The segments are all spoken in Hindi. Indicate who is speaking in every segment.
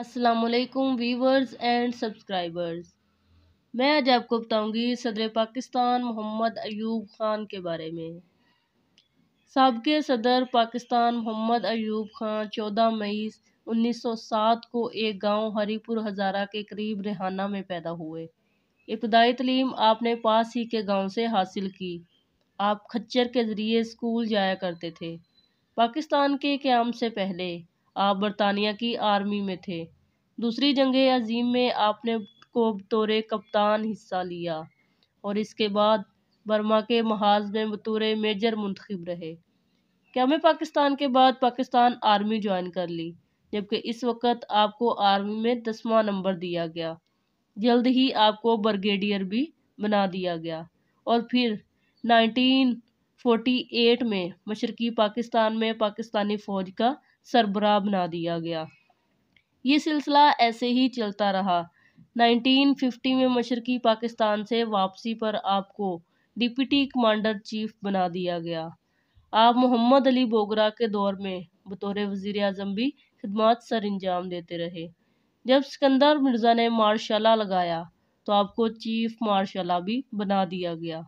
Speaker 1: असलकुम वीवर्स एंड सब्सक्राइबर्स मैं आज आपको बताऊंगी सदर पाकिस्तान मोहम्मद अयूब ख़ान के बारे में सबके सदर पाकिस्तान मोहम्मद अयूब ख़ान 14 मई 1907 को एक गांव हरीपुर हज़ारा के करीब रेहाना में पैदा हुए इब्तदाई तलीम आपने पास ही के गांव से हासिल की आप खच्चर के ज़रिए स्कूल जाया करते थे पाकिस्तान के क्याम से पहले आप बरतानिया की आर्मी में थे दूसरी जंग अजीम में आपने को बतौर कप्तान हिस्सा लिया और इसके बाद बर्मा के महाज में बतौर मेजर मंतखब रहे क्या मैं पाकिस्तान के बाद पाकिस्तान आर्मी ज्वाइन कर ली जबकि इस वक्त आपको आर्मी में दसवां नंबर दिया गया जल्द ही आपको ब्रिगेडियर भी बना दिया गया और फिर 1948 में मशरकी पाकिस्तान में पाकिस्तानी फ़ौज का सरबरा बना दिया गया ये सिलसिला ऐसे ही चलता रहा 1950 में मशरकी पाकिस्तान से वापसी पर आपको डिप्टी कमांडर चीफ बना दिया गया आप मोहम्मद अली बोगरा के दौर में बतौर वज़ी अजम भी खदमात सर अंजाम देते रहे जब सिकंदर मिर्ज़ा ने मार्शाला लगाया तो आपको चीफ मार्शाला भी बना दिया गया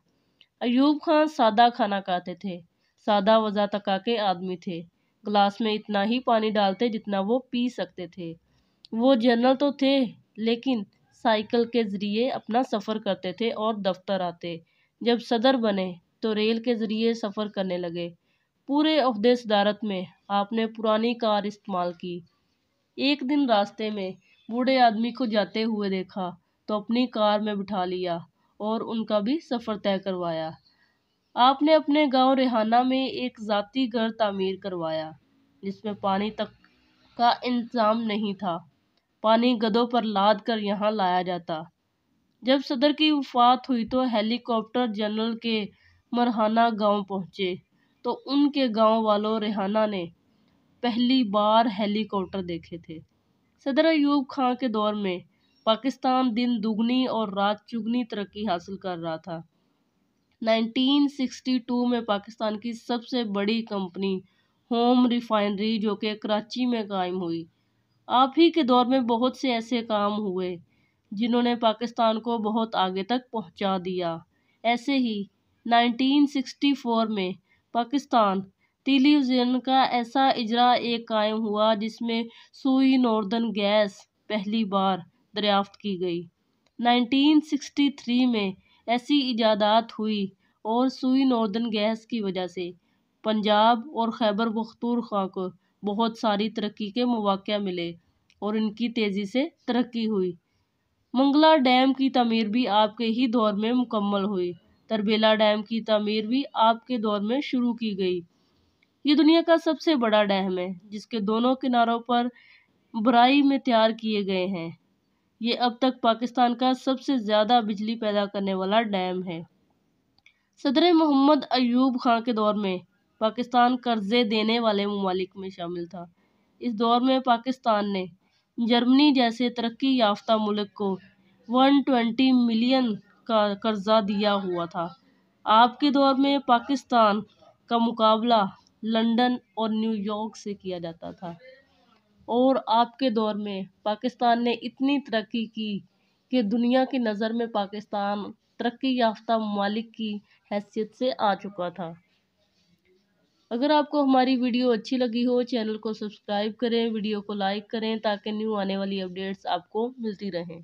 Speaker 1: अयूब खान सादा खाना खाते थे सादा वज़ा तका के आदमी थे ग्लास में इतना ही पानी डालते जितना वो पी सकते थे वो जनरल तो थे लेकिन साइकिल के ज़रिए अपना सफ़र करते थे और दफ्तर आते जब सदर बने तो रेल के ज़रिए सफ़र करने लगे पूरे अहदे सदारत में आपने पुरानी कार इस्तेमाल की एक दिन रास्ते में बूढ़े आदमी को जाते हुए देखा तो अपनी कार में बिठा लिया और उनका भी सफ़र तय करवाया आपने अपने गांव रेहाना में एक ज़ाती घर तामीर करवाया जिसमें पानी तक का इंतज़ाम नहीं था पानी गदों पर लाद कर यहाँ लाया जाता जब सदर की वफात हुई तो हेलीकॉप्टर जनरल के मरहाना गांव पहुँचे तो उनके गांव वालों रेहाना ने पहली बार हेलीकॉप्टर देखे थे सदर अयूब खां के दौर में पाकिस्तान दिन दुगनी और रात चुगनी तरक्की हासिल कर रहा था 1962 में पाकिस्तान की सबसे बड़ी कंपनी होम रिफाइनरी जो कि कराची में कायम हुई आप ही के दौर में बहुत से ऐसे काम हुए जिन्होंने पाकिस्तान को बहुत आगे तक पहुंचा दिया ऐसे ही 1964 में पाकिस्तान टेलीविज़न का ऐसा इजरा एक कायम हुआ जिसमें सुई नॉर्दर्न गैस पहली बार दरियाफ्त की गई 1963 में ऐसी इजादात हुई और सुई नॉर्दन गैस की वजह से पंजाब और खैबर खां को बहुत सारी तरक्की के मौक़े मिले और इनकी तेज़ी से तरक्की हुई मंगला डैम की तमीर भी आपके ही दौर में मुकम्मल हुई तरबेला डैम की तमीर भी आपके दौर में शुरू की गई ये दुनिया का सबसे बड़ा डैम है जिसके दोनों किनारों पर बराई में तैयार किए गए हैं ये अब तक पाकिस्तान का सबसे ज़्यादा बिजली पैदा करने वाला डैम है सदर मोहम्मद अयूब खां के दौर में पाकिस्तान कर्जे देने वाले ममालिक में शामिल था इस दौर में पाकिस्तान ने जर्मनी जैसे तरक्की याफ्ता मुल्क को 120 मिलियन का कर्जा दिया हुआ था आपके दौर में पाकिस्तान का मुकाबला लंदन और न्यूयॉर्क से किया जाता था और आपके दौर में पाकिस्तान ने इतनी तरक्की की कि दुनिया की नज़र में पाकिस्तान तरक्की याफ्ता ममालिक की हैसियत से आ चुका था अगर आपको हमारी वीडियो अच्छी लगी हो चैनल को सब्सक्राइब करें वीडियो को लाइक करें ताकि न्यू आने वाली अपडेट्स आपको मिलती रहें